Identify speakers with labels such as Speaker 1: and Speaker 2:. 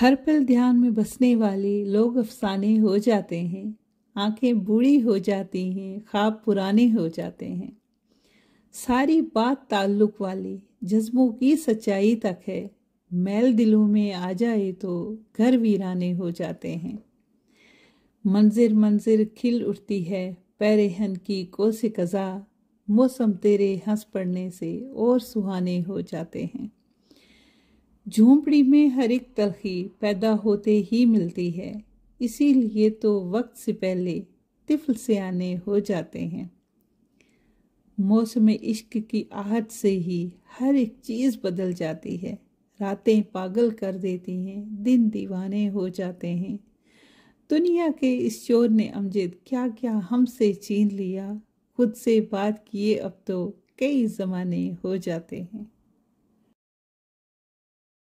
Speaker 1: हर पल ध्यान में बसने वाले लोग अफसाने हो जाते हैं आंखें बूढ़ी हो जाती हैं ख्वाब पुराने हो जाते हैं सारी बात ताल्लुक वाली जज्बों की सच्चाई तक है मैल दिलों में आ जाए तो घर वीराने हो जाते हैं मंजिर मंजिर खिल उठती है हन की से कज़ा मौसम तेरे हंस पड़ने से और सुहाने हो जाते हैं झोंपड़ी में हर एक तलखी पैदा होते ही मिलती है इसीलिए तो वक्त से पहले तिफल से आने हो जाते हैं मौसम इश्क की आहट से ही हर एक चीज़ बदल जाती है रातें पागल कर देती हैं दिन दीवाने हो जाते हैं दुनिया के इस शोर ने अमजद क्या क्या हमसे छीन लिया खुद से बात किए अब तो कई ज़माने हो जाते हैं